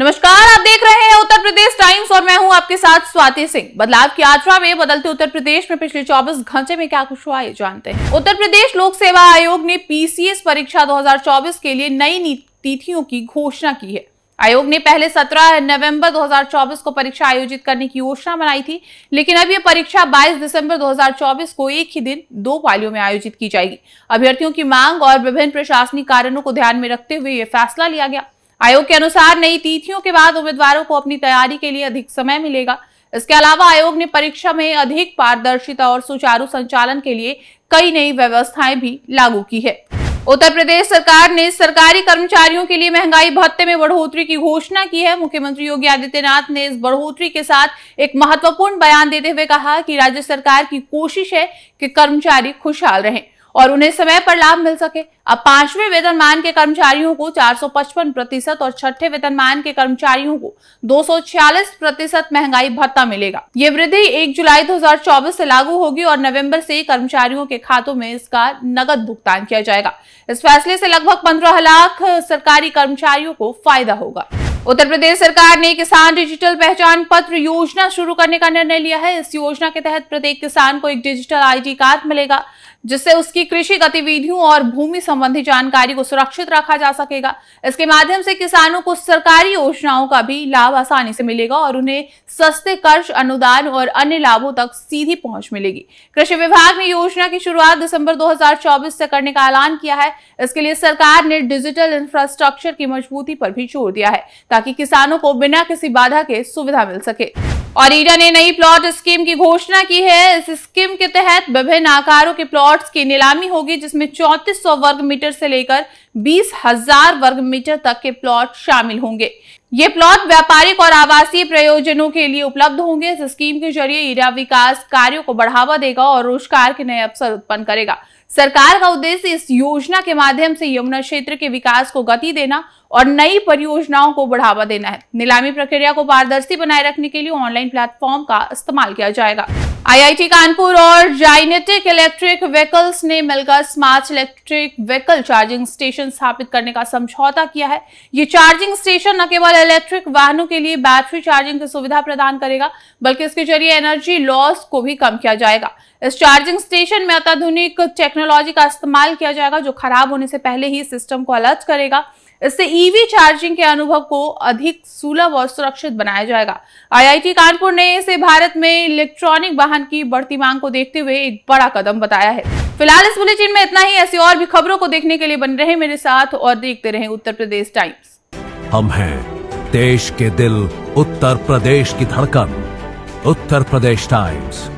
नमस्कार आप देख रहे हैं उत्तर प्रदेश टाइम्स और मैं हूं आपके साथ स्वाति सिंह बदलाव की यात्रा में बदलते उत्तर प्रदेश में पिछले 24 घंटे में क्या कुछ हुआ ये जानते हैं उत्तर प्रदेश लोक सेवा आयोग ने पीसीएस परीक्षा 2024 के लिए नई तिथियों की घोषणा की है आयोग ने पहले 17 नवंबर 2024 को परीक्षा आयोजित करने की योजना बनाई थी लेकिन अब यह परीक्षा 22 दिसंबर 2024 को एक ही दिन दो पालियों में आयोजित की जाएगी अभ्यर्थियों की मांग और विभिन्न प्रशासनिक कारणों को ध्यान में रखते हुए यह फैसला लिया गया आयोग के अनुसार नई तिथियों के बाद उम्मीदवारों को अपनी तैयारी के लिए अधिक समय मिलेगा इसके अलावा आयोग ने परीक्षा में अधिक पारदर्शिता और सुचारू संचालन के लिए कई नई व्यवस्थाएं भी लागू की है उत्तर प्रदेश सरकार ने सरकारी कर्मचारियों के लिए महंगाई भत्ते में बढ़ोतरी की घोषणा की है मुख्यमंत्री योगी आदित्यनाथ ने इस बढ़ोतरी के साथ एक महत्वपूर्ण बयान देते हुए कहा कि राज्य सरकार की कोशिश है कि कर्मचारी खुशहाल रहें और उन्हें समय पर लाभ मिल सके अब पांचवें वेतनमान के कर्मचारियों को 455 प्रतिशत और छठे वेतनमान के कर्मचारियों को 246 प्रतिशत महंगाई भत्ता मिलेगा ये वृद्धि 1 जुलाई 2024 से लागू होगी और नवंबर से कर्मचारियों के खातों में इसका नगद भुगतान किया जाएगा इस फैसले से लगभग पंद्रह लाख सरकारी कर्मचारियों को फायदा होगा उत्तर प्रदेश सरकार ने किसान डिजिटल पहचान पत्र योजना शुरू करने का निर्णय लिया है इस योजना के तहत प्रत्येक किसान को एक डिजिटल आईडी कार्ड मिलेगा जिससे उसकी कृषि गतिविधियों और भूमि संबंधी जानकारी को सुरक्षित रखा जा सकेगा इसके माध्यम से किसानों को सरकारी योजनाओं का भी लाभ आसानी से मिलेगा और उन्हें सस्ते कर्ज अनुदान और अन्य लाभों तक सीधी पहुंच मिलेगी कृषि विभाग ने योजना की शुरुआत दिसंबर 2024 से करने का ऐलान किया है इसके लिए सरकार ने डिजिटल इंफ्रास्ट्रक्चर की मजबूती पर भी जोर दिया है ताकि किसानों को बिना किसी बाधा के सुविधा मिल सके और ईडा ने नई प्लॉट स्कीम की घोषणा की है इस स्कीम के तहत विभिन्न आकारों के प्लॉट्स की नीलामी होगी जिसमें 3400 वर्ग मीटर से लेकर बीस हजार वर्ग मीटर तक के प्लॉट शामिल होंगे ये प्लॉट व्यापारिक और आवासीय प्रयोजनों के लिए उपलब्ध होंगे इस स्कीम के जरिए एरिया विकास कार्यों को बढ़ावा देगा और रोजगार के नए अवसर उत्पन्न करेगा सरकार का उद्देश्य इस योजना के माध्यम से यमुना क्षेत्र के विकास को गति देना और नई परियोजनाओं को बढ़ावा देना है नीलामी प्रक्रिया को पारदर्शी बनाए रखने के लिए ऑनलाइन प्लेटफॉर्म का इस्तेमाल किया जाएगा आईआईटी कानपुर और जाइनेटिक इलेक्ट्रिक व्हीकल्स ने मिलकर smart electric vehicle charging station स्थापित करने का समझौता किया है ये चार्जिंग स्टेशन न केवल इलेक्ट्रिक वाहनों के लिए बैटरी चार्जिंग की सुविधा प्रदान करेगा बल्कि इसके जरिए एनर्जी लॉस को भी कम किया जाएगा इस चार्जिंग स्टेशन में अत्याधुनिक टेक्नोलॉजी का इस्तेमाल किया जाएगा जो खराब होने से पहले ही सिस्टम को अलर्ट करेगा इससे ईवी e चार्जिंग के अनुभव को अधिक सुलभ और सुरक्षित बनाया जाएगा आईआईटी कानपुर ने इसे भारत में इलेक्ट्रॉनिक वाहन की बढ़ती मांग को देखते हुए एक बड़ा कदम बताया है फिलहाल इस बुलेटिन में इतना ही ऐसी और भी खबरों को देखने के लिए बन रहे मेरे साथ और देखते रहे उत्तर प्रदेश टाइम्स हम हैं देश के दिल उत्तर प्रदेश की धड़कन उत्तर प्रदेश टाइम्स